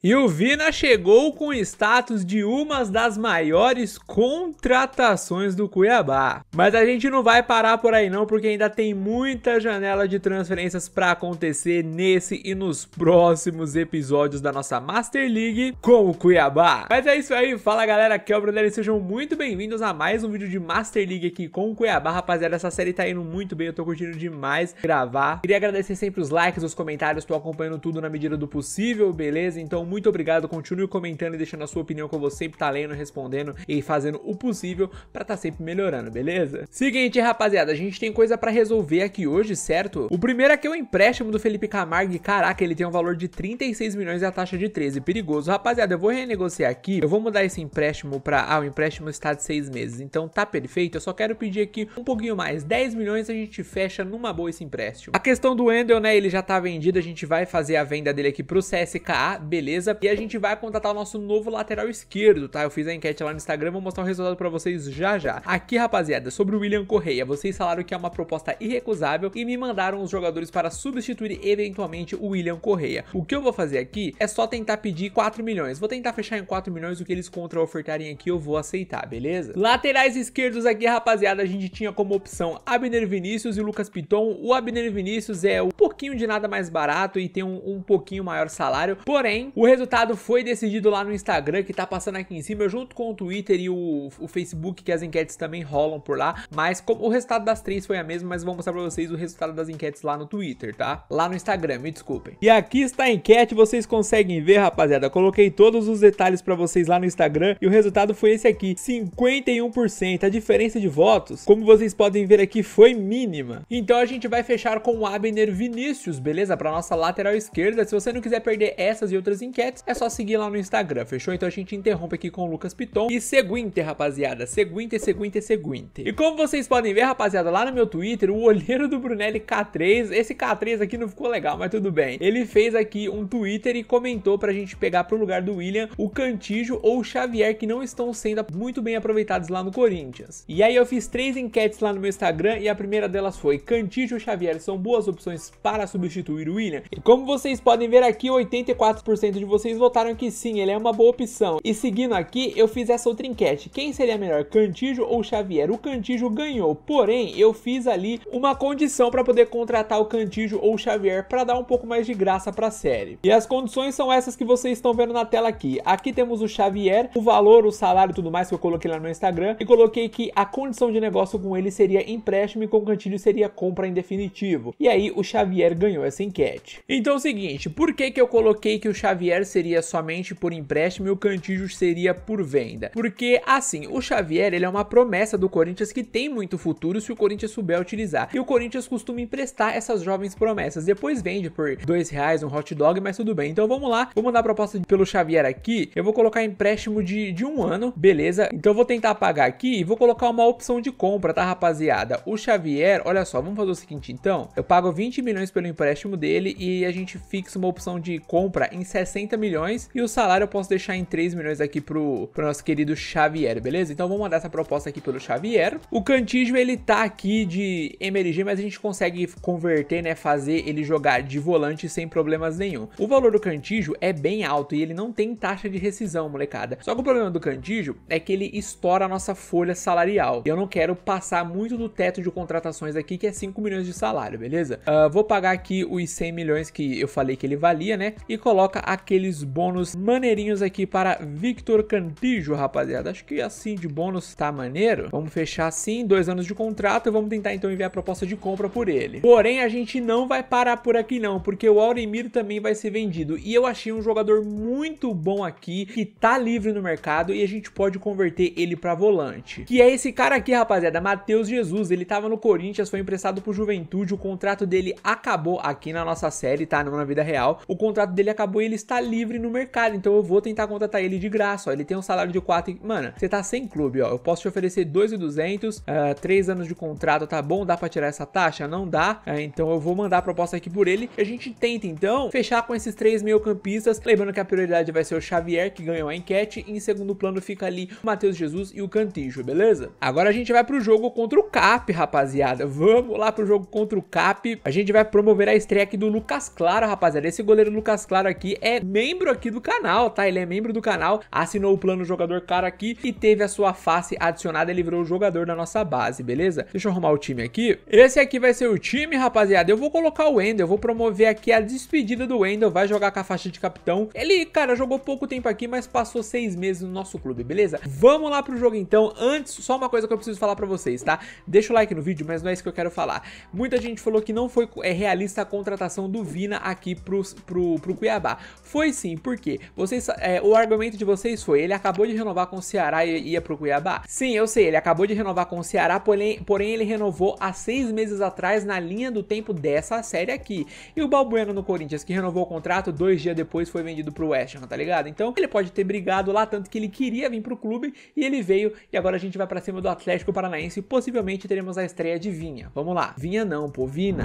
E o Vina chegou com o status de uma das maiores contratações do Cuiabá. Mas a gente não vai parar por aí não, porque ainda tem muita janela de transferências para acontecer nesse e nos próximos episódios da nossa Master League com o Cuiabá. Mas é isso aí, fala galera, aqui é o Brunelli, sejam muito bem-vindos a mais um vídeo de Master League aqui com o Cuiabá. Rapaziada, essa série tá indo muito bem, eu tô curtindo demais gravar. Queria agradecer sempre os likes, os comentários, tô acompanhando tudo na medida do possível, beleza? Então muito obrigado. Continue comentando e deixando a sua opinião que eu vou sempre estar tá lendo, respondendo e fazendo o possível para estar tá sempre melhorando, beleza? Seguinte, rapaziada, a gente tem coisa para resolver aqui hoje, certo? O primeiro aqui é o empréstimo do Felipe Camargo e, caraca, ele tem um valor de 36 milhões e a taxa de 13. Perigoso. Rapaziada, eu vou renegociar aqui, eu vou mudar esse empréstimo para... Ah, o empréstimo está de 6 meses, então tá perfeito. Eu só quero pedir aqui um pouquinho mais, 10 milhões a gente fecha numa boa esse empréstimo. A questão do Endel, né, ele já tá vendido, a gente vai fazer a venda dele aqui pro CSKA, beleza? e a gente vai contratar o nosso novo lateral esquerdo, tá? Eu fiz a enquete lá no Instagram, vou mostrar o resultado para vocês já já. Aqui, rapaziada, sobre o William Correia, vocês falaram que é uma proposta irrecusável e me mandaram os jogadores para substituir eventualmente o William Correia. O que eu vou fazer aqui é só tentar pedir 4 milhões. Vou tentar fechar em 4 milhões o que eles contra-ofertarem aqui, eu vou aceitar, beleza? Laterais esquerdos aqui, rapaziada, a gente tinha como opção Abner Vinícius e Lucas Piton. O Abner Vinícius é um pouquinho de nada mais barato e tem um, um pouquinho maior salário, porém, o resultado foi decidido lá no Instagram, que tá passando aqui em cima, junto com o Twitter e o, o Facebook, que as enquetes também rolam por lá. Mas como o resultado das três foi a mesma, mas vou mostrar pra vocês o resultado das enquetes lá no Twitter, tá? Lá no Instagram, me desculpem. E aqui está a enquete, vocês conseguem ver, rapaziada. Coloquei todos os detalhes pra vocês lá no Instagram e o resultado foi esse aqui, 51%. A diferença de votos, como vocês podem ver aqui, foi mínima. Então a gente vai fechar com o Abner Vinícius, beleza? Pra nossa lateral esquerda. Se você não quiser perder essas e outras enquetes, enquetes, é só seguir lá no Instagram, fechou? Então a gente interrompe aqui com o Lucas Piton. E seguinte, rapaziada, seguinte, seguinte, seguinte. E como vocês podem ver, rapaziada, lá no meu Twitter, o olheiro do Brunelli K3, esse K3 aqui não ficou legal, mas tudo bem. Ele fez aqui um Twitter e comentou pra gente pegar pro lugar do William o Cantijo ou o Xavier, que não estão sendo muito bem aproveitados lá no Corinthians. E aí eu fiz três enquetes lá no meu Instagram e a primeira delas foi Cantijo ou Xavier são boas opções para substituir o William? E como vocês podem ver aqui, 84% de vocês votaram que sim, ele é uma boa opção. E seguindo aqui, eu fiz essa outra enquete. Quem seria melhor, Cantijo ou Xavier? O Cantijo ganhou, porém, eu fiz ali uma condição para poder contratar o Cantijo ou Xavier para dar um pouco mais de graça para a série. E as condições são essas que vocês estão vendo na tela aqui. Aqui temos o Xavier, o valor, o salário e tudo mais que eu coloquei lá no meu Instagram e coloquei que a condição de negócio com ele seria empréstimo e com o Cantijo seria compra em definitivo. E aí o Xavier ganhou essa enquete. Então é o seguinte, por que que eu coloquei que o Xavier Xavier seria somente por empréstimo e o Cantígio seria por venda. Porque, assim, o Xavier ele é uma promessa do Corinthians que tem muito futuro se o Corinthians souber utilizar. E o Corinthians costuma emprestar essas jovens promessas. Depois vende por dois reais um hot dog, mas tudo bem. Então vamos lá, vou mandar a proposta pelo Xavier aqui. Eu vou colocar empréstimo de, de um ano, beleza? Então eu vou tentar pagar aqui e vou colocar uma opção de compra, tá, rapaziada? O Xavier, olha só, vamos fazer o seguinte então. Eu pago 20 milhões pelo empréstimo dele e a gente fixa uma opção de compra em 60 60 milhões e o salário eu posso deixar em 3 milhões aqui pro, pro nosso querido Xavier, beleza? Então vamos mandar essa proposta aqui pelo Xavier. O Cantígio, ele tá aqui de MLG, mas a gente consegue converter, né, fazer ele jogar de volante sem problemas nenhum. O valor do Cantígio é bem alto e ele não tem taxa de rescisão, molecada. Só que o problema do Cantígio é que ele estoura a nossa folha salarial. Eu não quero passar muito do teto de contratações aqui, que é 5 milhões de salário, beleza? Uh, vou pagar aqui os 100 milhões que eu falei que ele valia, né? E coloca a aqueles bônus maneirinhos aqui para Victor Cantijo, rapaziada. Acho que assim de bônus tá maneiro. Vamos fechar assim, dois anos de contrato. Vamos tentar então enviar a proposta de compra por ele. Porém, a gente não vai parar por aqui não, porque o Auremir também vai ser vendido. E eu achei um jogador muito bom aqui, que tá livre no mercado e a gente pode converter ele para volante. Que é esse cara aqui, rapaziada, Matheus Jesus. Ele tava no Corinthians, foi emprestado pro Juventude. O contrato dele acabou aqui na nossa série, tá? Não na vida real. O contrato dele acabou e ele está livre no mercado, então eu vou tentar contratar ele de graça, ó. Ele tem um salário de 4... Mano, você tá sem clube, ó. Eu posso te oferecer 2,200, uh, 3 anos de contrato, tá bom? Dá pra tirar essa taxa? Não dá. Uh, então eu vou mandar a proposta aqui por ele. E a gente tenta, então, fechar com esses três meio-campistas. Lembrando que a prioridade vai ser o Xavier, que ganhou a enquete. E em segundo plano fica ali o Matheus Jesus e o Cantinho, beleza? Agora a gente vai pro jogo contra o Cap, rapaziada. Vamos lá pro jogo contra o Cap. A gente vai promover a estreia aqui do Lucas Claro, rapaziada. Esse goleiro Lucas Claro aqui é membro aqui do canal, tá? Ele é membro do canal, assinou o plano jogador cara aqui e teve a sua face adicionada, ele virou jogador da nossa base, beleza? Deixa eu arrumar o time aqui. Esse aqui vai ser o time, rapaziada. Eu vou colocar o Wendel, vou promover aqui a despedida do Wendel, vai jogar com a faixa de capitão. Ele, cara, jogou pouco tempo aqui, mas passou seis meses no nosso clube, beleza? Vamos lá pro jogo então. Antes, só uma coisa que eu preciso falar pra vocês, tá? Deixa o like no vídeo, mas não é isso que eu quero falar. Muita gente falou que não foi é, realista a contratação do Vina aqui pro, pro, pro Cuiabá. Foi foi sim, por quê? Vocês, é, o argumento de vocês foi, ele acabou de renovar com o Ceará e ia pro Cuiabá. Sim, eu sei, ele acabou de renovar com o Ceará, porém, porém ele renovou há seis meses atrás na linha do tempo dessa série aqui. E o Balbuena no Corinthians, que renovou o contrato, dois dias depois foi vendido pro West Ham, tá ligado? Então ele pode ter brigado lá, tanto que ele queria vir pro clube e ele veio. E agora a gente vai para cima do Atlético Paranaense e possivelmente teremos a estreia de Vinha. Vamos lá. Vinha não, pô, Vina.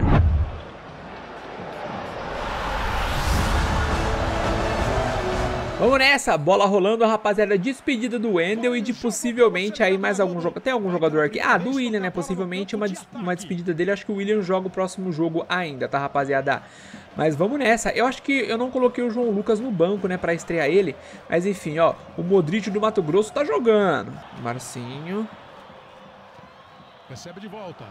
Vamos nessa, bola rolando, rapaziada despedida do Wendel e de possivelmente aí mais algum jogo. Tem algum jogador aqui? Ah, do William, né? Possivelmente uma, des uma despedida dele. Acho que o William joga o próximo jogo ainda, tá, rapaziada? Mas vamos nessa. Eu acho que eu não coloquei o João Lucas no banco, né, pra estrear ele. Mas enfim, ó, o Modric do Mato Grosso tá jogando. Marcinho. Recebe de volta.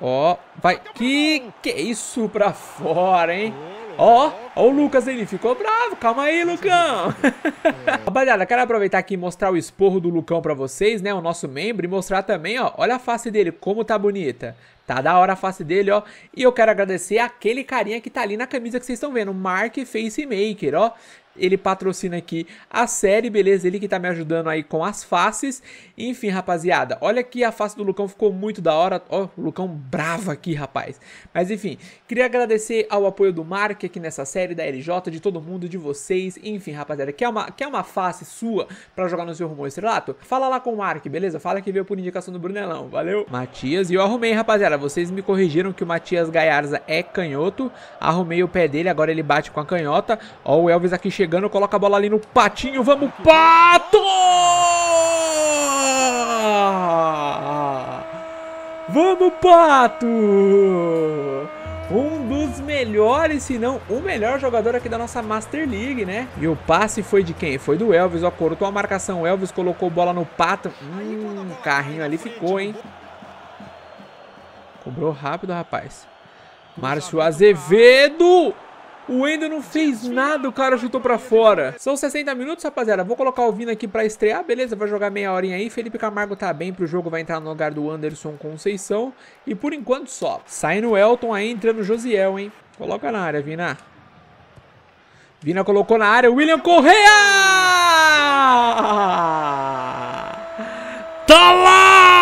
Ó, vai. Que que é isso pra fora, hein? Ó, ó o Lucas ele ficou bravo. Calma aí, Lucão. Rapaziada, quero aproveitar aqui e mostrar o esporro do Lucão pra vocês, né? O nosso membro. E mostrar também, ó. Olha a face dele, como tá bonita. Tá da hora a face dele, ó. E eu quero agradecer aquele carinha que tá ali na camisa que vocês estão vendo. Mark Facemaker, ó ele patrocina aqui a série, beleza? Ele que tá me ajudando aí com as faces. Enfim, rapaziada, olha aqui a face do Lucão, ficou muito da hora. Ó, oh, o Lucão bravo aqui, rapaz. Mas enfim, queria agradecer ao apoio do Mark aqui nessa série, da LJ, de todo mundo, de vocês. Enfim, rapaziada, quer uma, quer uma face sua pra jogar no seu rumo estrelato? Fala lá com o Mark, beleza? Fala que veio por indicação do Brunelão, valeu? Matias, e eu arrumei, rapaziada, vocês me corrigiram que o Matias Gaiarza é canhoto. Arrumei o pé dele, agora ele bate com a canhota. Ó, o Elvis aqui chegou chegando, coloca a bola ali no patinho. Vamos, pato! Vamos, pato! Um dos melhores, se não o melhor jogador aqui da nossa Master League, né? E o passe foi de quem? Foi do Elvis, ó, cortou a marcação. O Elvis colocou bola no pato. Hum, carrinho ali ficou, hein? Cobrou rápido, rapaz. Márcio Azevedo! O Wendel não fez nada, o cara chutou pra fora. São 60 minutos, rapaziada. Vou colocar o Vina aqui pra estrear, beleza? Vai jogar meia horinha aí. Felipe Camargo tá bem pro jogo, vai entrar no lugar do Anderson Conceição. E por enquanto só. Saindo o Elton aí, entrando o Josiel, hein? Coloca na área, Vina. Vina colocou na área, William Correa! Tá lá!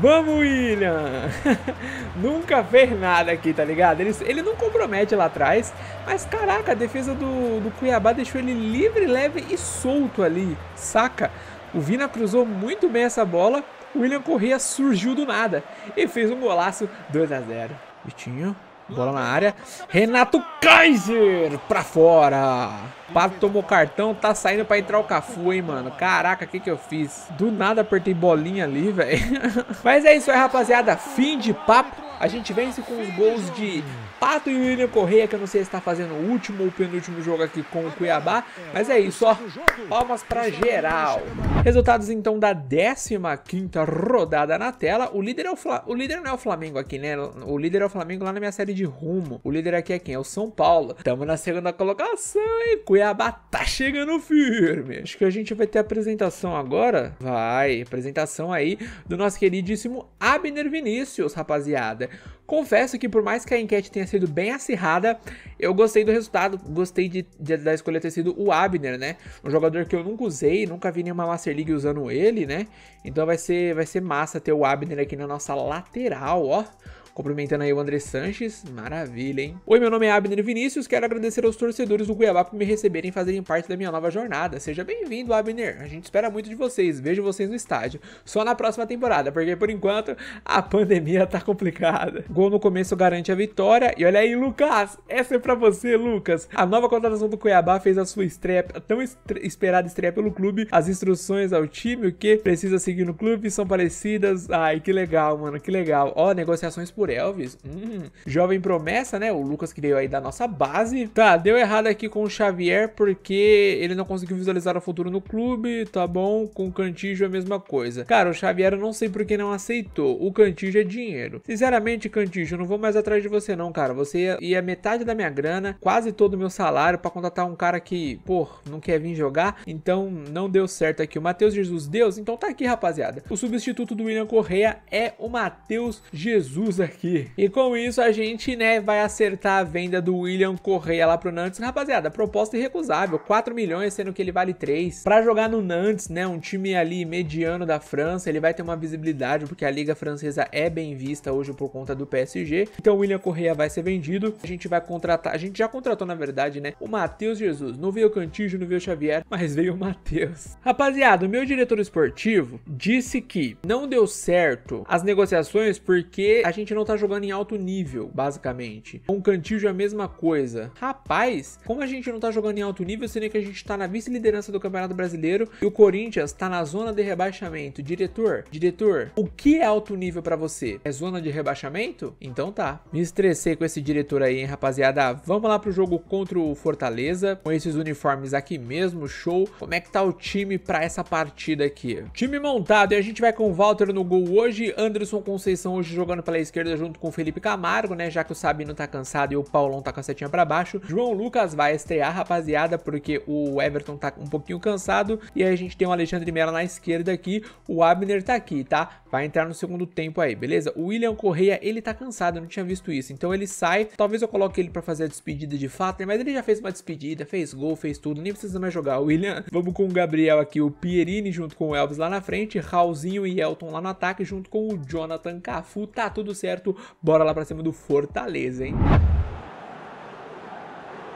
Vamos, William! Nunca fez nada aqui, tá ligado? Ele, ele não compromete lá atrás, mas caraca, a defesa do, do Cuiabá deixou ele livre, leve e solto ali, saca? O Vina cruzou muito bem essa bola, o William Correa surgiu do nada e fez um golaço 2 a 0 Vitinho, Bola na área. Renato Kaiser pra fora. Pato tomou cartão, tá saindo pra entrar o Cafu, hein, mano. Caraca, o que que eu fiz? Do nada apertei bolinha ali, velho. Mas é isso aí, rapaziada. Fim de papo. A gente vence com os gols de Pato e William Correia, que eu não sei se está fazendo o último ou penúltimo jogo aqui com o Cuiabá. Mas é isso, ó. Palmas para geral. Resultados então da 15ª rodada na tela. O líder, é o, Fla... o líder não é o Flamengo aqui, né? O líder é o Flamengo lá na minha série de rumo. O líder aqui é quem? É o São Paulo. Tamo na segunda colocação e Cuiabá tá chegando firme. Acho que a gente vai ter a apresentação agora. Vai, apresentação aí do nosso queridíssimo Abner Vinícius, rapaziada confesso que por mais que a enquete tenha sido bem acirrada, eu gostei do resultado, gostei de, de, da escolha ter sido o Abner, né? Um jogador que eu nunca usei, nunca vi nenhuma Master League usando ele, né? Então vai ser, vai ser massa ter o Abner aqui na nossa lateral, ó. Cumprimentando aí o André Sanches, maravilha, hein? Oi, meu nome é Abner Vinícius, quero agradecer aos torcedores do Cuiabá por me receberem e fazerem parte da minha nova jornada. Seja bem-vindo, Abner. A gente espera muito de vocês, vejo vocês no estádio. Só na próxima temporada, porque por enquanto a pandemia tá complicada. Gol no começo garante a vitória. E olha aí, Lucas, essa é pra você, Lucas. A nova contratação do Cuiabá fez a sua estreia, a tão estre esperada estreia pelo clube. As instruções ao time, o que precisa seguir no clube, são parecidas. Ai, que legal, mano, que legal. Ó, negociações por por Elvis. Hum. Jovem promessa, né? O Lucas que veio aí da nossa base. Tá, deu errado aqui com o Xavier porque ele não conseguiu visualizar o futuro no clube, tá bom? Com o Cantijo é a mesma coisa. Cara, o Xavier eu não sei por que não aceitou. O Cantijo é dinheiro. Sinceramente, Cantijo, eu não vou mais atrás de você não, cara. Você ia metade da minha grana, quase todo o meu salário para contratar um cara que, pô, não quer vir jogar. Então, não deu certo aqui. O Matheus Jesus, Deus, então tá aqui, rapaziada. O substituto do William Correia é o Matheus Jesus, aqui. E com isso a gente, né, vai acertar a venda do William Correia lá pro Nantes. Rapaziada, proposta irrecusável, 4 milhões, sendo que ele vale 3. Para jogar no Nantes, né, um time ali mediano da França, ele vai ter uma visibilidade porque a liga francesa é bem vista hoje por conta do PSG. Então o William Correia vai ser vendido. A gente vai contratar, a gente já contratou na verdade, né, o Matheus Jesus. Não veio o Cantígio, não veio o Xavier, mas veio o Matheus. Rapaziada, o meu diretor esportivo disse que não deu certo as negociações porque a gente não não tá jogando em alto nível, basicamente. Com o Cantillo é a mesma coisa. Rapaz, como a gente não tá jogando em alto nível, sendo que a gente tá na vice-liderança do Campeonato Brasileiro e o Corinthians tá na zona de rebaixamento. Diretor, diretor, o que é alto nível para você? É zona de rebaixamento? Então tá. Me estressei com esse diretor aí, hein, rapaziada. Vamos lá pro jogo contra o Fortaleza, com esses uniformes aqui mesmo, show. Como é que tá o time para essa partida aqui? Time montado e a gente vai com o Walter no gol hoje, Anderson Conceição hoje jogando pela esquerda esquerda junto com o Felipe Camargo, né? Já que o Sabino tá cansado e o Paulão tá com a setinha pra baixo. João Lucas vai estrear, rapaziada, porque o Everton tá um pouquinho cansado. E aí a gente tem o Alexandre Melo na esquerda aqui. O Abner tá aqui, tá? Vai entrar no segundo tempo aí, beleza? O William Correia, ele tá cansado, eu não tinha visto isso. Então ele sai. Talvez eu coloque ele pra fazer a despedida de fato, né? Mas ele já fez uma despedida, fez gol, fez tudo. Nem precisa mais jogar William. Vamos com o Gabriel aqui, o Pierini junto com o Elvis lá na frente. Raulzinho e Elton lá no ataque, junto com o Jonathan Cafu. Tá tudo certo certo. Bora lá pra cima do Fortaleza, hein?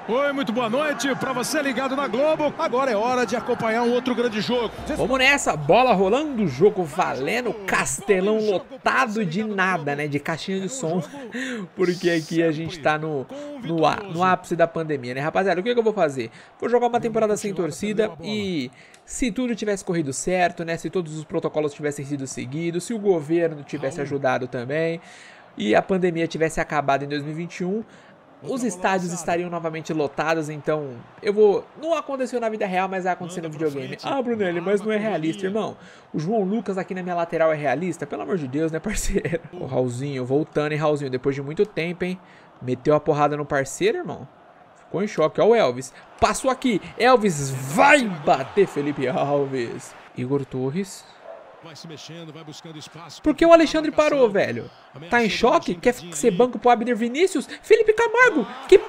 Oi, muito boa noite para você ligado na Globo. Agora é hora de acompanhar um outro grande jogo. Vamos nessa, bola rolando, jogo valendo, castelão lotado de nada, né? De caixinha de som, porque aqui a gente tá no, no, no ápice da pandemia, né? Rapaziada, o que, é que eu vou fazer? Vou jogar uma temporada sem torcida e se tudo tivesse corrido certo, né? Se todos os protocolos tivessem sido seguidos, se o governo tivesse ajudado também, e a pandemia tivesse acabado em 2021, os estádios estariam novamente lotados, então eu vou. Não aconteceu na vida real, mas vai acontecer no videogame. Ah, Brunelli, mas não é realista, irmão. O João Lucas aqui na minha lateral é realista? Pelo amor de Deus, né, parceiro? O hum. Raulzinho, voltando, hein, Raulzinho, depois de muito tempo, hein? Meteu a porrada no parceiro, irmão. Ficou em choque, ó, o Elvis. Passou aqui, Elvis vai bater Felipe Alves. Igor Torres. Porque o Alexandre parou, velho. Tá em choque? Quer ser banco pro Abner Vinícius? Felipe Camargo, que...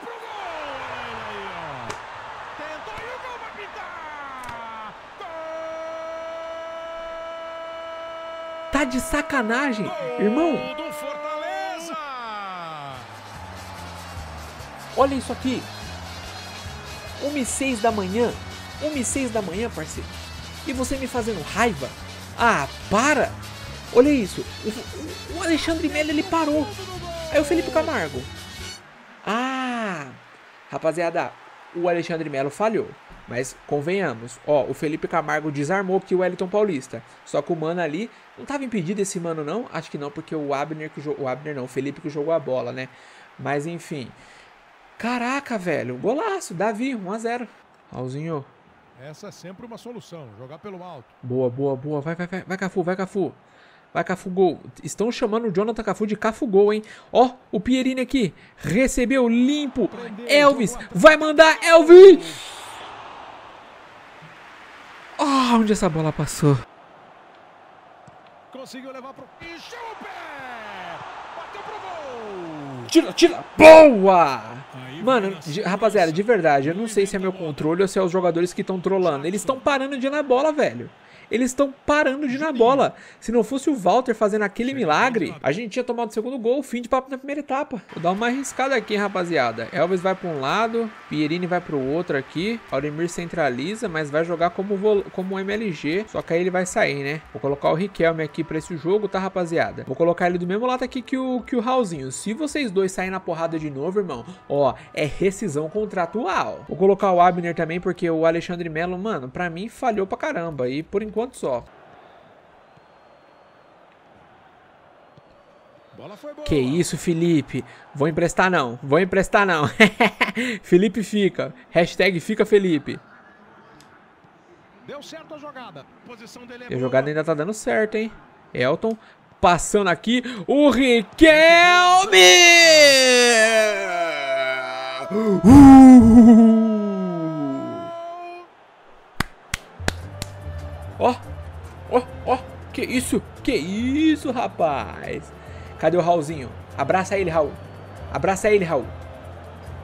Tá de sacanagem, irmão. Olha isso aqui. 1 e 6 da manhã. 1 e 6 da manhã, parceiro. E você me fazendo raiva? Ah, para! Olha isso, o, o Alexandre Melo ele parou. Aí o Felipe Camargo. Ah, rapaziada, o Alexandre Melo falhou. Mas convenhamos, ó, o Felipe Camargo desarmou que o Wellington Paulista. Só que o mano ali não tava impedido esse mano não, acho que não porque o Abner que o Abner não, o Felipe que jogou a bola, né? Mas enfim. Caraca, velho, golaço, Davi, 1 a 0. Raulzinho, essa é sempre uma solução, jogar pelo alto. Boa, boa, boa. Vai, vai, vai, vai Cafu, vai Cafu. Vai Cafu Gol. Estão chamando o Jonathan Cafu de Cafu Gol, hein? Ó, o Pierini aqui. Recebeu limpo. Prendeu, Elvis. Vai mandar Elvis. Ó, oh, onde essa bola passou? Conseguiu levar pro... E é o pé! Bateu pro gol! Tira, tira! Boa! Mano, rapaziada, de verdade, eu não sei se é meu controle ou se é os jogadores que estão trolando. Eles estão parando de ir na bola, velho eles estão parando de ir na bola. Se não fosse o Walter fazendo aquele milagre, a gente tinha tomado o segundo gol, fim de papo na primeira etapa. Vou dar uma arriscada aqui, rapaziada. Elvis vai para um lado, Pierini vai para o outro aqui. Auremir centraliza, mas vai jogar como, como um MLG, só que aí ele vai sair, né? Vou colocar o Riquelme aqui para esse jogo, tá, rapaziada? Vou colocar ele do mesmo lado aqui que o, que o Raulzinho. Se vocês dois saírem na porrada de novo, irmão, ó, é rescisão contratual. Vou colocar o Abner também, porque o Alexandre Melo, mano, para mim falhou pra caramba. E por enquanto ponto só. Que isso, Felipe. Vou emprestar não. Vou emprestar não. Felipe fica. Hashtag fica Felipe. Deu certo a jogada. Posição dele é a jogada ainda tá dando certo, hein? Elton passando aqui. O Riquelme! Uh! Ó, ó, ó. Que isso? Que isso, rapaz? Cadê o Raulzinho? Abraça ele, Raul. Abraça ele, Raul.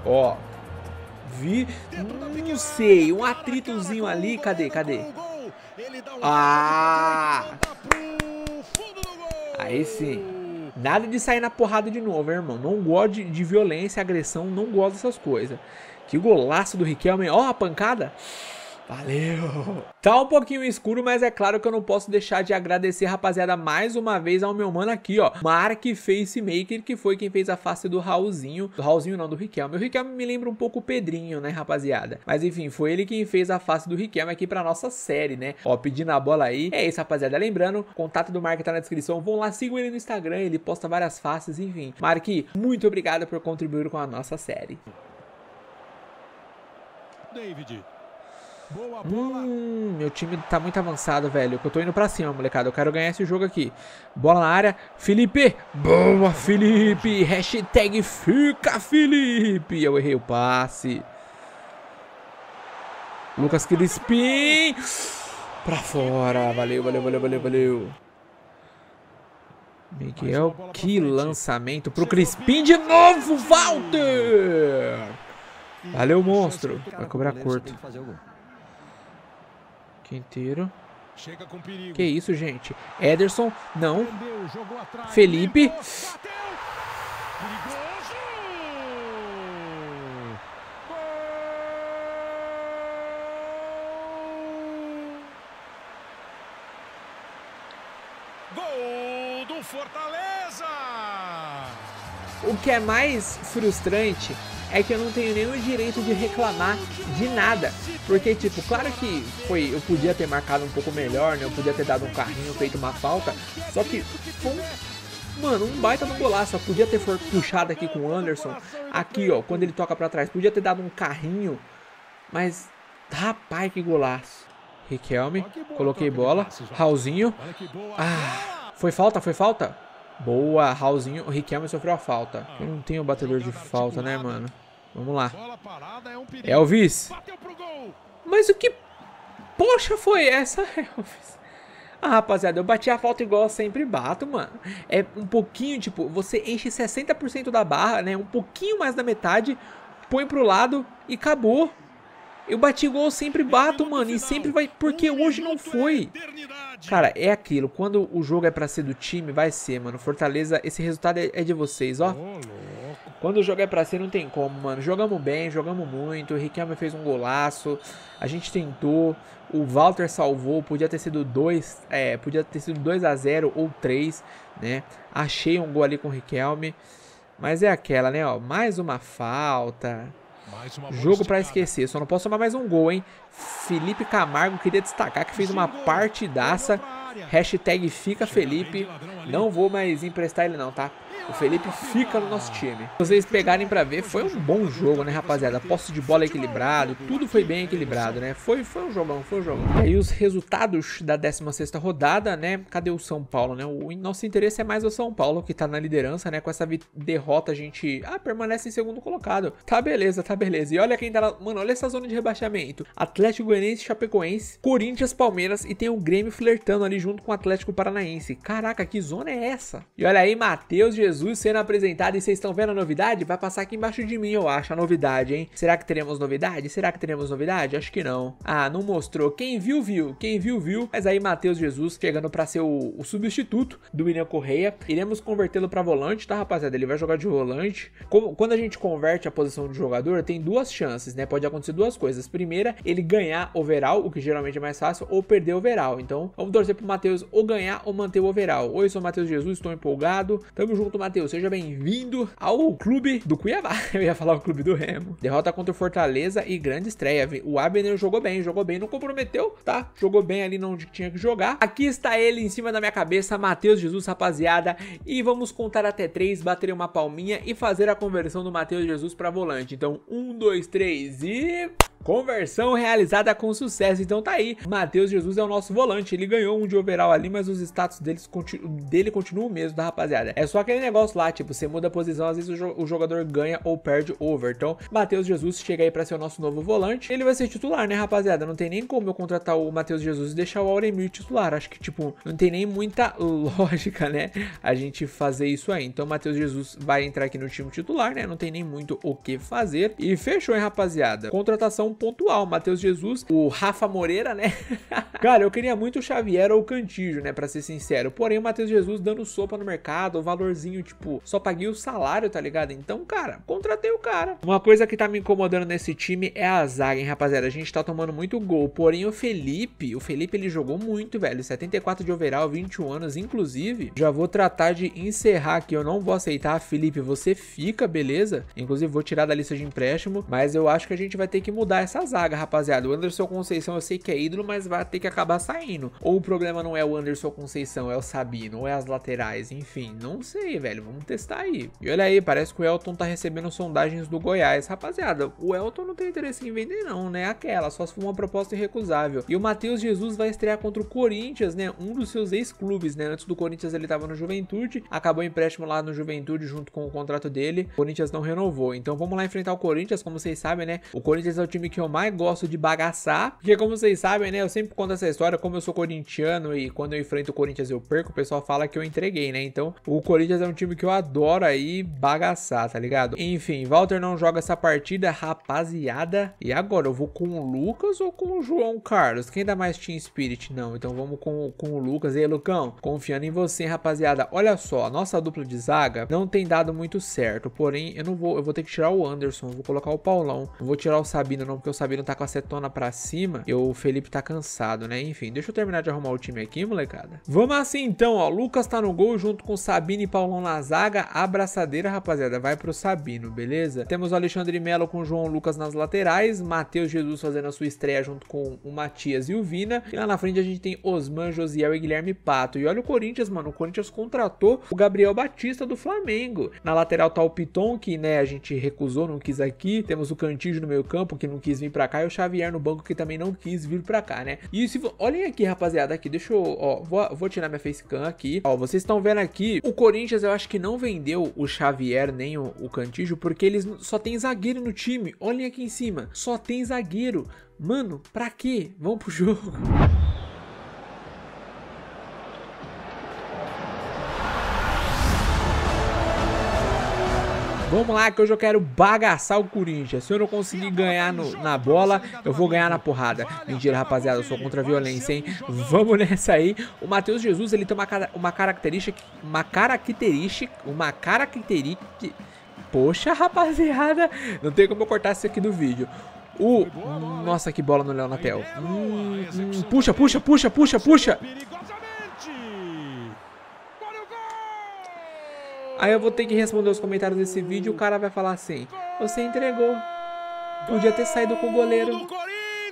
Ó. Vi. Não sei. Um atritozinho ali. Cadê? Cadê? Ah! Aí sim. Nada de sair na porrada de novo, hein, irmão. Não gosto de, de violência, agressão. Não gosto dessas coisas. Que golaço do Riquelme. Ó, a pancada. Valeu! Tá um pouquinho escuro, mas é claro que eu não posso deixar de agradecer, rapaziada, mais uma vez ao meu mano aqui, ó, Mark Facemaker, que foi quem fez a face do Raulzinho, do Raulzinho não, do Riquelme. O Riquelme me lembra um pouco o Pedrinho, né, rapaziada? Mas enfim, foi ele quem fez a face do Riquelme aqui pra nossa série, né? Ó, pedindo a bola aí. É isso, rapaziada. Lembrando, contato do Mark tá na descrição, vão lá, sigam ele no Instagram, ele posta várias faces, enfim. Mark, muito obrigado por contribuir com a nossa série. David. Boa bola. Hum, meu time tá muito avançado, velho. Eu tô indo pra cima, molecada. Eu quero ganhar esse jogo aqui. Bola na área. Felipe. Boa, Felipe. Hashtag fica, Felipe. Eu errei o passe. Lucas Crispim. Pra fora. Valeu, valeu, valeu, valeu, valeu. Miguel, que lançamento pro Crispim de novo, Walter! Valeu, monstro. Vai cobrar curto perigo. Que isso, gente. Ederson, não. Felipe. Gol Fortaleza! O que é mais frustrante é que eu não tenho nenhum direito de reclamar de nada. Porque, tipo, claro que foi, eu podia ter marcado um pouco melhor, né? Eu podia ter dado um carrinho, feito uma falta. Só que foi um, mano, um baita no golaço. Eu podia ter puxado aqui com o Anderson. Aqui, ó, quando ele toca para trás. Podia ter dado um carrinho. Mas, rapaz, que golaço. Riquelme, coloquei bola. Raulzinho. Ah, foi falta, foi falta? Boa, Raulzinho. O Riquelme sofreu a falta. Ah. Eu não tenho batedor de falta, né, mano? Vamos lá. É Elvis. Mas o que... Poxa, foi essa, Elvis? Ah, rapaziada, eu bati a falta igual eu sempre bato, mano. É um pouquinho, tipo, você enche 60% da barra, né? Um pouquinho mais da metade, põe pro lado e acabou. Eu bati igual eu sempre bato, mano. E sempre vai. Porque hoje não é foi. Cara, é aquilo. Quando o jogo é pra ser do time, vai ser, mano. Fortaleza, esse resultado é, é de vocês, ó. Quando o jogo é pra ser, não tem como, mano. Jogamos bem, jogamos muito. O Riquelme fez um golaço. A gente tentou. O Walter salvou. Podia ter sido 2. É, podia ter sido 2 a 0 ou 3, né? Achei um gol ali com o Riquelme. Mas é aquela, né, ó. Mais uma falta. Jogo para esquecer. Só não posso tomar mais um gol, hein? Felipe Camargo queria destacar que fez uma partidaça. Hashtag fica Felipe. Não vou mais emprestar ele não, tá? O Felipe fica no nosso time. Se vocês pegarem para ver, foi um bom jogo, né, rapaziada? Posse de bola é equilibrado, tudo foi bem equilibrado, né? Foi, foi um jogão, foi um jogão. E aí os resultados da 16ª rodada, né? Cadê o São Paulo, né? O nosso interesse é mais o São Paulo, que tá na liderança, né? Com essa derrota, a gente... Ah, permanece em segundo colocado. Tá beleza, tá beleza. E olha quem tá lá... Mano, olha essa zona de rebaixamento. Atlético Goianiense, Chapecoense, Corinthians, Palmeiras e tem o Grêmio flertando ali junto com o Atlético Paranaense. Caraca, que zona é essa? E olha aí, Matheus Jesus Jesus sendo apresentado e vocês estão vendo a novidade? Vai passar aqui embaixo de mim, eu acho, a novidade, hein? Será que teremos novidade? Será que teremos novidade? Acho que não. Ah, não mostrou. Quem viu, viu. Quem viu, viu. Mas aí Matheus Jesus chegando para ser o, o, substituto do William Correia. Iremos convertê-lo para volante, tá, rapaziada? Ele vai jogar de volante. Como, quando a gente converte a posição de jogador, tem duas chances, né? Pode acontecer duas coisas. Primeira, ele ganhar overall, o que geralmente é mais fácil, ou perder overall. Então, vamos torcer pro Matheus ou ganhar ou manter o overall. Oi, sou o Matheus Jesus, estou empolgado. Tamo junto, Matheus, seja bem-vindo ao clube do Cuiabá. Eu ia falar o clube do Remo. Derrota contra o Fortaleza e grande estreia. O Abner jogou bem, jogou bem, não comprometeu, tá? Jogou bem ali onde tinha que jogar. Aqui está ele em cima da minha cabeça, Matheus Jesus, rapaziada. E vamos contar até três, bater uma palminha e fazer a conversão do Matheus Jesus para volante. Então, um, dois, três e... Conversão realizada com sucesso. Então tá aí. Matheus Jesus é o nosso volante. Ele ganhou um de overall ali, mas os status deles continu dele continuam o mesmo, tá, rapaziada? É só aquele negócio lá, tipo, você muda a posição, às vezes o, jo o jogador ganha ou perde over. Então, Matheus Jesus chega aí pra ser o nosso novo volante. Ele vai ser titular, né, rapaziada? Não tem nem como eu contratar o Matheus Jesus e deixar o Auremir titular. Acho que, tipo, não tem nem muita lógica, né? A gente fazer isso aí. Então, Matheus Jesus vai entrar aqui no time titular, né? Não tem nem muito o que fazer. E fechou, hein, rapaziada? Contratação tão pontual. Matheus Jesus, o Rafa Moreira, né? Cara, eu queria muito o Xavier ou o Cantijo, né? Pra ser sincero. Porém, o Matheus Jesus dando sopa no mercado, o valorzinho, tipo, só paguei o salário, tá ligado? Então, cara, contratei o cara. Uma coisa que tá me incomodando nesse time é a zaga, hein, rapaziada? A gente tá tomando muito gol. Porém, o Felipe, o Felipe ele jogou muito, velho. 74 de overall, 21 anos, inclusive. Já vou tratar de encerrar aqui. Eu não vou aceitar, Felipe. Você fica, beleza? Inclusive, vou tirar da lista de empréstimo. Mas eu acho que a gente vai ter que mudar essa zaga, rapaziada. O Anderson Conceição eu sei que é ídolo, mas vai ter que acabar saindo. Ou o problema não é o Anderson Conceição, é o Sabino, ou é as laterais, enfim. Não sei, velho. Vamos testar aí. E olha aí, parece que o Elton tá recebendo sondagens do Goiás. Rapaziada, o Elton não tem interesse em vender, não, né? Aquela, só se for uma proposta irrecusável. E o Matheus Jesus vai estrear contra o Corinthians, né? Um dos seus ex-clubes, né? Antes do Corinthians ele tava no Juventude, acabou o empréstimo lá no Juventude junto com o contrato dele. O Corinthians não renovou. Então vamos lá enfrentar o Corinthians, como vocês sabem, né? O Corinthians é o time time que eu mais gosto de bagaçar. Porque, como vocês sabem, né? Eu sempre conto essa história. Como eu sou corintiano e quando eu enfrento o Corinthians eu perco, o pessoal fala que eu entreguei, né? Então, o Corinthians é um time que eu adoro aí bagaçar, tá ligado? Enfim, Walter não joga essa partida, rapaziada. E agora, eu vou com o Lucas ou com o João Carlos? Quem dá mais Team Spirit? Não, então vamos com, com o Lucas. E aí, Lucão, confiando em você, rapaziada. Olha só, a nossa dupla de zaga não tem dado muito certo. Porém, eu não vou, eu vou ter que tirar o Anderson, vou colocar o Paulão, vou tirar o Sabino, não porque o Sabino tá com a setona pra cima e o Felipe tá cansado, né? Enfim, deixa eu terminar de arrumar o time aqui, molecada. Vamos assim então, ó. Lucas tá no gol junto com Sabino e Paulão na zaga. Abraçadeira, rapaziada, vai pro Sabino, beleza? Temos o Alexandre Melo com o João Lucas nas laterais. Matheus Jesus fazendo a sua estreia junto com o Matias e o Vina. E lá na frente a gente tem Osman, Josiel e Guilherme Pato. E olha o Corinthians, mano. O Corinthians contratou o Gabriel Batista do Flamengo. Na lateral tá o Piton, que né, a gente recusou, não quis aqui. Temos o Cantígio no meio campo, que não quis quis vir para cá e o Xavier no banco que também não quis vir para cá, né? E se olhem aqui, rapaziada, aqui, deixa eu, ó, vou, vou tirar minha facecam aqui. Ó, vocês estão vendo aqui, o Corinthians eu acho que não vendeu o Xavier nem o, o porque eles só tem zagueiro no time. Olhem aqui em cima, só tem zagueiro. Mano, pra quê? Vamos pro jogo. Vamos lá que hoje eu quero bagaçar o Corinthians. Se eu não conseguir ganhar no, na bola, eu vou ganhar na porrada. Mentira, rapaziada, eu sou contra a violência, hein? Vamos nessa aí. O Matheus Jesus, ele tem uma, uma característica... Uma característica... Uma característica... Poxa, rapaziada, não tem como eu cortar isso aqui do vídeo. O... Nossa, que bola no Leonatel. Hum, hum, puxa, puxa, puxa, puxa, puxa. Aí eu vou ter que responder os comentários desse vídeo. O cara vai falar assim: Você entregou. Podia ter saído com o goleiro.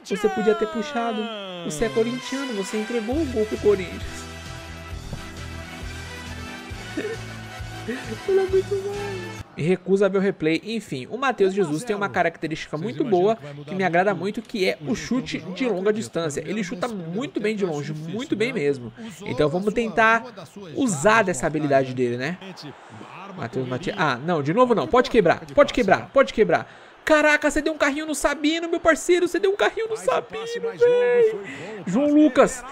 Você podia ter puxado. Você é corintiano. Você entregou o gol pro Corinthians. Ele é muito mal recusa ver o replay. Enfim, o Matheus Jesus tem uma característica muito boa que me agrada muito, que é o chute de longa é é, distância. É Ele chuta muito bem de longe, muito bem mesmo. Então vamos tentar usar dessa habilidade né? dele, né? Matheus Matias. Ah, não, de novo não. Pode quebrar, pode quebrar, pode quebrar. Caraca, você deu um carrinho no Sabino, meu parceiro. Você deu um carrinho no Sabino, velho. João Lucas.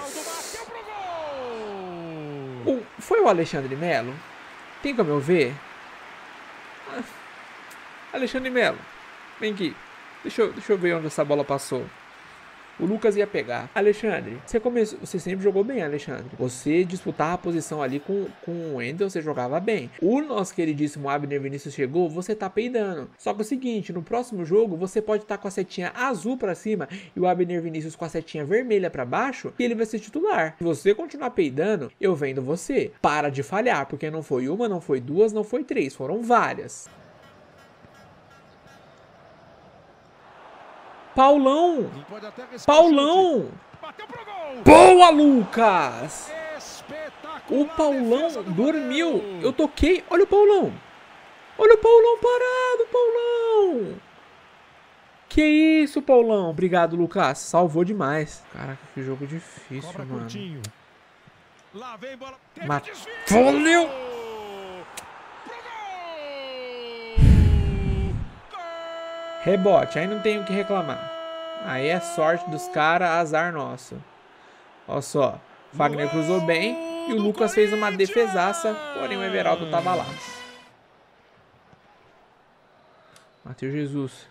O... Foi o Alexandre Melo? Tem como eu ver? Alexandre Melo, vem aqui. Deixa eu, deixa eu ver onde essa bola passou. O Lucas ia pegar. Alexandre, você começou, você sempre jogou bem, Alexandre. Você disputava a posição ali com, com o Endel, você jogava bem. O nosso queridíssimo Abner Vinícius chegou, você tá peidando. Só que é o seguinte, no próximo jogo você pode estar tá com a setinha azul para cima e o Abner Vinícius com a setinha vermelha para baixo e ele vai ser titular. Se você continuar peidando, eu vendo você. Para de falhar, porque não foi uma, não foi duas, não foi três, foram várias. Paulão! Paulão! Boa, Lucas! O Paulão dormiu. Eu toquei. Olha o Paulão. Olha o Paulão parado, Paulão. Que isso, Paulão. Obrigado, Lucas. Salvou demais. Caraca, que jogo difícil, mano. Matou Lá Matou, Rebote, aí não tem o que reclamar. Aí é sorte dos caras, azar nosso. Olha só, Wagner cruzou bem e o Lucas fez uma defesaça, porém o Everaldo tava lá. Matheus Jesus.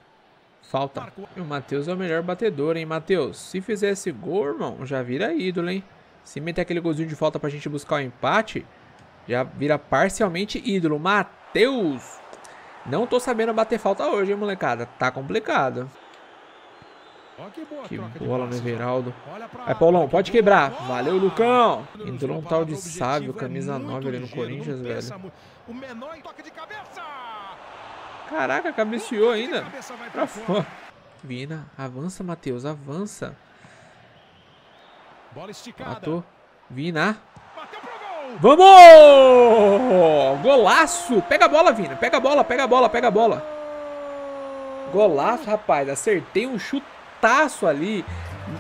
Falta. E o Matheus é o melhor batedor, hein, Matheus? Se fizesse gol, irmão, já vira ídolo, hein? Se meter aquele golzinho de falta pra gente buscar o empate, já vira parcialmente ídolo. Matheus! Não tô sabendo bater falta hoje, hein, molecada. Tá complicado. Que bola no Everaldo. Aí, Paulão, pode quebrar. Valeu, Lucão. Entrou um tal de sábio, é camisa 9 ali no Corinthians, velho. Caraca, cabeceou ainda. Pra fora. Vina, avança, Matheus, avança. Bola esticada. Matou. Vina. Vamos! Golaço! Pega a bola, Vina. Pega a bola, pega a bola, pega a bola. Golaço, rapaz. Acertei um chutaço ali.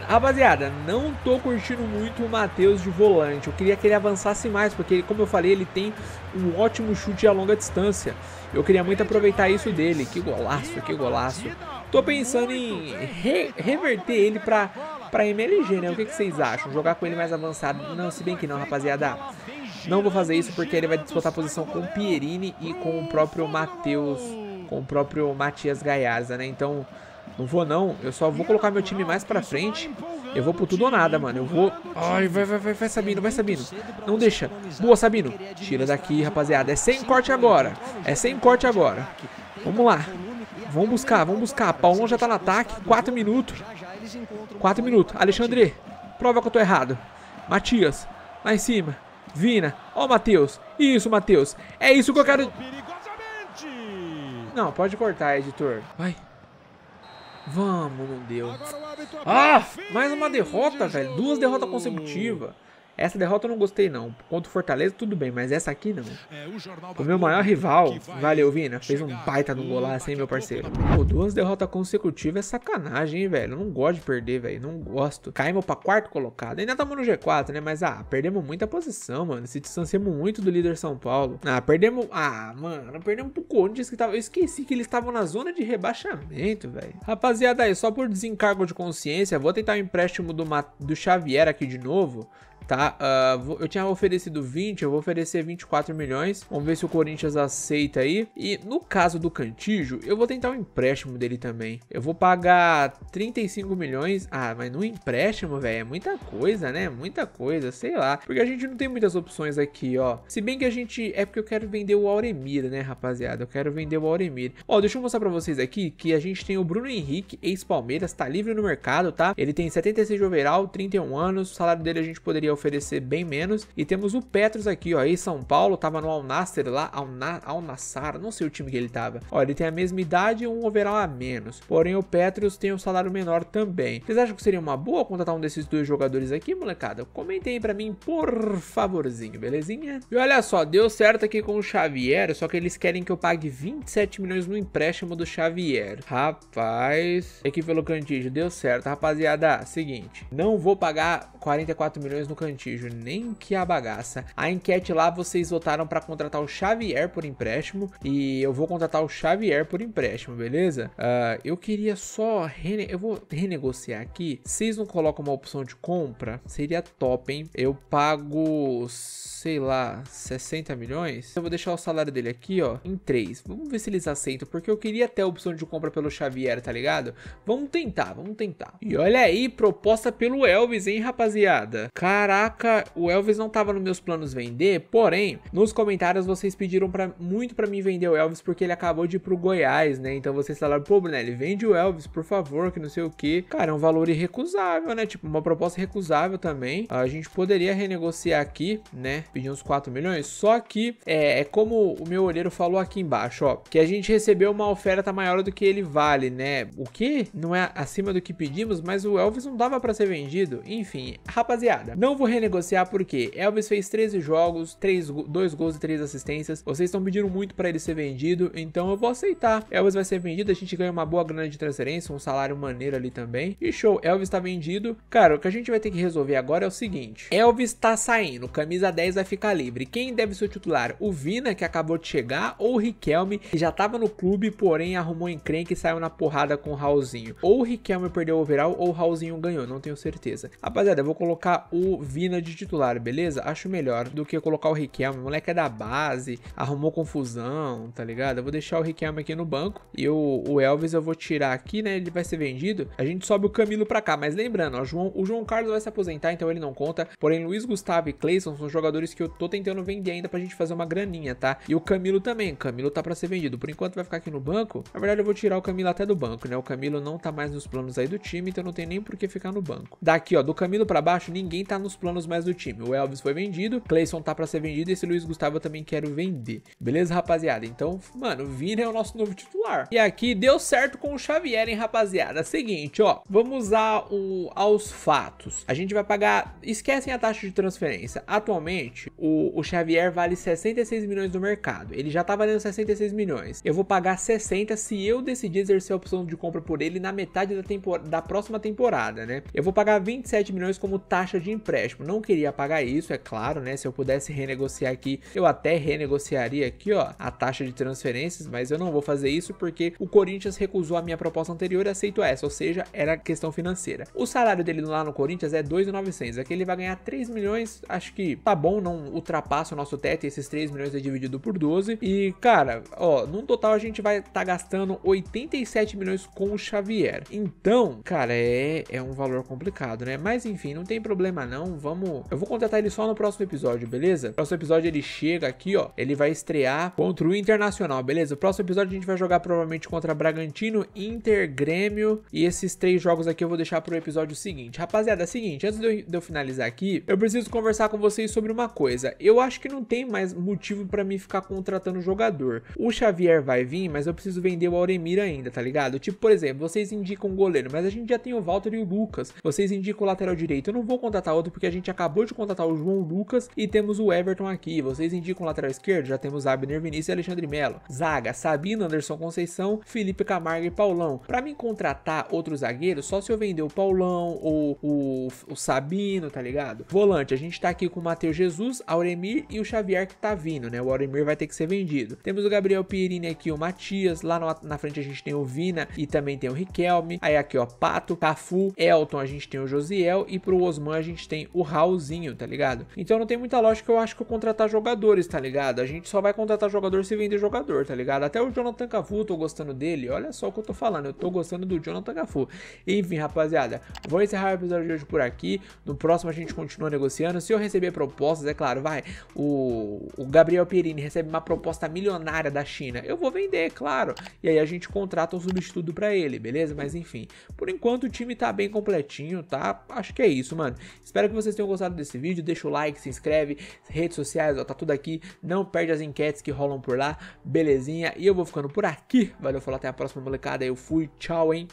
Rapaziada, não tô curtindo muito o Matheus de volante. Eu queria que ele avançasse mais, porque, como eu falei, ele tem um ótimo chute a longa distância. Eu queria muito aproveitar isso dele. Que golaço, que golaço. Tô pensando em re reverter ele pra, pra MLG, né? O que, que vocês acham? Jogar com ele mais avançado? Não, se bem que não, rapaziada. Não vou fazer isso porque ele vai disputar posição com o Pierini e com o próprio Matheus, com o próprio Matias Gaiaza, né? Então, não vou não, eu só vou colocar meu time mais pra frente. Eu vou pro tudo ou nada, mano. Eu vou... Ai, vai, vai, vai, vai, Sabino, vai, Sabino. Não deixa. Boa, Sabino. Tira daqui, rapaziada. É sem corte agora. É sem corte agora. Vamos lá. Vamos buscar, vamos buscar. Paulão já tá no ataque. 4 minutos. 4 minutos. Alexandre, prova que eu tô errado. Matias, lá em cima. Vina. Ó, oh, Matheus. Isso, Matheus. É isso que eu quero... Não, pode cortar, editor. Vai. Vamos, não deu. Ah, mais uma derrota, velho. Duas derrotas consecutivas. Essa derrota eu não gostei, não. Contra o Fortaleza, tudo bem, mas essa aqui não. É, o meu maior rival, valeu, Vina, fez um baita no golaço, hein, meu parceiro. Pô, duas derrotas consecutivas é sacanagem, hein, velho. Eu não gosto de perder, velho. Não gosto. Caímos pra quarto colocado. Ainda estamos no G4, né? Mas, ah, perdemos muita posição, mano. Se distanciamos muito do líder São Paulo. Ah, perdemos... Ah, mano, perdemos pro Corinthians que tava... Eu esqueci que eles estavam na zona de rebaixamento, velho. Rapaziada, aí, só por desencargo de consciência, vou tentar o empréstimo do, Ma... do Xavier aqui de novo tá? Uh, eu tinha oferecido 20, eu vou oferecer 24 milhões. Vamos ver se o Corinthians aceita aí. E no caso do Cantijo, eu vou tentar o um empréstimo dele também. Eu vou pagar 35 milhões. Ah, mas no empréstimo, velho, é muita coisa, né? Muita coisa, sei lá. Porque a gente não tem muitas opções aqui, ó. Se bem que a gente... É porque eu quero vender o Auremir, né, rapaziada? Eu quero vender o Auremir. Ó, deixa eu mostrar pra vocês aqui que a gente tem o Bruno Henrique, ex-Palmeiras, tá livre no mercado, tá? Ele tem 76 de overall, 31 anos. O salário dele a gente poderia oferecer bem menos. E temos o Petros aqui, ó, em São Paulo, tava no Al-Nasser lá, al não sei o time que ele tava. Ó, ele tem a mesma idade e um overall a menos. Porém, o Petros tem um salário menor também. Vocês acham que seria uma boa contratar um desses dois jogadores aqui, molecada? Comentem aí pra mim, por favorzinho, belezinha? E olha só, deu certo aqui com o Xavier, só que eles querem que eu pague 27 milhões no empréstimo do Xavier. Rapaz, aqui pelo Cantígio, deu certo. Rapaziada, seguinte, não vou pagar 44 milhões no Cantígio nem que a bagaça. A enquete lá vocês votaram para contratar o Xavier por empréstimo e eu vou contratar o Xavier por empréstimo, beleza? Uh, eu queria só rene... eu vou renegociar aqui. Vocês não colocam uma opção de compra? Seria top, hein? Eu pago, sei lá, 60 milhões. Eu vou deixar o salário dele aqui, ó, em 3. Vamos ver se eles aceitam, porque eu queria até a opção de compra pelo Xavier, tá ligado? Vamos tentar, vamos tentar. E olha aí, proposta pelo Elvis, hein, rapaziada? Cara caraca, o Elvis não tava nos meus planos vender, porém, nos comentários vocês pediram pra, muito para mim vender o Elvis porque ele acabou de ir pro Goiás, né? Então vocês falaram, pô, Brunelli, vende o Elvis, por favor, que não sei o que. Cara, é um valor irrecusável, né? Tipo, uma proposta recusável também. A gente poderia renegociar aqui, né? Pedir uns 4 milhões, só que é, é como o meu olheiro falou aqui embaixo, ó, que a gente recebeu uma oferta maior do que ele vale, né? O que não é acima do que pedimos, mas o Elvis não dava para ser vendido. Enfim, rapaziada, não vou vou renegociar porque Elvis fez 13 jogos, 3, 2 gols e 3 assistências. Vocês estão pedindo muito para ele ser vendido, então eu vou aceitar. Elvis vai ser vendido, a gente ganha uma boa grana de transferência, um salário maneiro ali também. E show, Elvis tá vendido. Cara, o que a gente vai ter que resolver agora é o seguinte: Elvis tá saindo, camisa 10 vai ficar livre. Quem deve ser o titular? O Vina, que acabou de chegar, ou o Riquelme, que já tava no clube, porém arrumou encrenque e saiu na porrada com o Raulzinho. Ou o Riquelme perdeu o overall, ou o Raulzinho ganhou, não tenho certeza. Rapaziada, eu vou colocar o Vina de titular, beleza? Acho melhor do que colocar o Riquelme. O moleque é da base, arrumou confusão, tá ligado? Eu vou deixar o Riquelme aqui no banco e o, o Elvis eu vou tirar aqui, né? Ele vai ser vendido. A gente sobe o Camilo pra cá, mas lembrando, ó, João, o João Carlos vai se aposentar, então ele não conta. Porém, Luiz Gustavo e Clayson são jogadores que eu tô tentando vender ainda pra gente fazer uma graninha, tá? E o Camilo também. Camilo tá pra ser vendido. Por enquanto vai ficar aqui no banco. Na verdade, eu vou tirar o Camilo até do banco, né? O Camilo não tá mais nos planos aí do time, então não tem nem por que ficar no banco. Daqui, ó, do Camilo pra baixo, ninguém tá nos planos mais do time. O Elvis foi vendido, Clayson tá para ser vendido e esse Luiz Gustavo eu também quero vender. Beleza, rapaziada? Então, mano, Vini é o nosso novo titular. E aqui deu certo com o Xavier, hein, rapaziada? Seguinte, ó, vamos ao, aos fatos. A gente vai pagar, esquecem a taxa de transferência. Atualmente, o, o Xavier vale 66 milhões no mercado. Ele já tá valendo 66 milhões. Eu vou pagar 60 se eu decidir exercer a opção de compra por ele na metade da, temporada, da próxima temporada, né? Eu vou pagar 27 milhões como taxa de empréstimo empréstimo. Não queria pagar isso, é claro, né? Se eu pudesse renegociar aqui, eu até renegociaria aqui, ó, a taxa de transferências, mas eu não vou fazer isso porque o Corinthians recusou a minha proposta anterior e aceitou essa, ou seja, era questão financeira. O salário dele lá no Corinthians é 2.900, aqui ele vai ganhar 3 milhões, acho que tá bom, não ultrapassa o nosso teto, esses 3 milhões é dividido por 12 e, cara, ó, no total a gente vai estar tá gastando 87 milhões com o Xavier. Então, cara, é, é um valor complicado, né? Mas enfim, não tem problema não, vamos. Eu vou contratar ele só no próximo episódio, beleza? Próximo episódio ele chega aqui, ó. Ele vai estrear contra o Internacional, beleza? O próximo episódio a gente vai jogar provavelmente contra Bragantino, Inter, Grêmio. E esses três jogos aqui eu vou deixar pro episódio seguinte. Rapaziada, é o seguinte, antes de eu, de eu finalizar aqui, eu preciso conversar com vocês sobre uma coisa. Eu acho que não tem mais motivo para mim ficar contratando jogador. O Xavier vai vir, mas eu preciso vender o Auremir ainda, tá ligado? Tipo, por exemplo, vocês indicam o goleiro, mas a gente já tem o Walter e o Lucas. Vocês indicam o lateral direito. Eu não vou contratar outro porque porque a gente acabou de contratar o João Lucas e temos o Everton aqui. Vocês indicam lateral esquerdo? Já temos Abner Vinícius e Alexandre Melo. Zaga, Sabino, Anderson Conceição, Felipe Camargo e Paulão. Para me contratar outro zagueiro, só se eu vender o Paulão ou o, o Sabino, tá ligado? Volante, a gente tá aqui com o Matheus Jesus, Auremir e o Xavier que tá vindo, né? O Auremir vai ter que ser vendido. Temos o Gabriel Pierini aqui, o Matias. Lá no, na frente a gente tem o Vina e também tem o Riquelme. Aí aqui, ó, Pato, Cafu, Elton, a gente tem o Josiel. E pro Osman a gente tem o Raulzinho, tá ligado? Então não tem muita lógica eu acho que eu contratar jogadores, tá ligado? A gente só vai contratar jogador se vender jogador, tá ligado? Até o Jonathan Cafu, eu tô gostando dele. Olha só o que eu tô falando, eu tô gostando do Jonathan Cafu. Enfim, rapaziada, vou encerrar o episódio de hoje por aqui. No próximo a gente continua negociando. Se eu receber propostas, é claro, vai. O, o Gabriel Pirini recebe uma proposta milionária da China. Eu vou vender, é claro. E aí a gente contrata um substituto para ele, beleza? Mas enfim, por enquanto o time tá bem completinho, tá? Acho que é isso, mano. Espero que você vocês tenham gostado desse vídeo, deixa o like, se inscreve, redes sociais, ó, tá tudo aqui, não perde as enquetes que rolam por lá, belezinha? E eu vou ficando por aqui, valeu, falou, até a próxima molecada, eu fui, tchau, hein?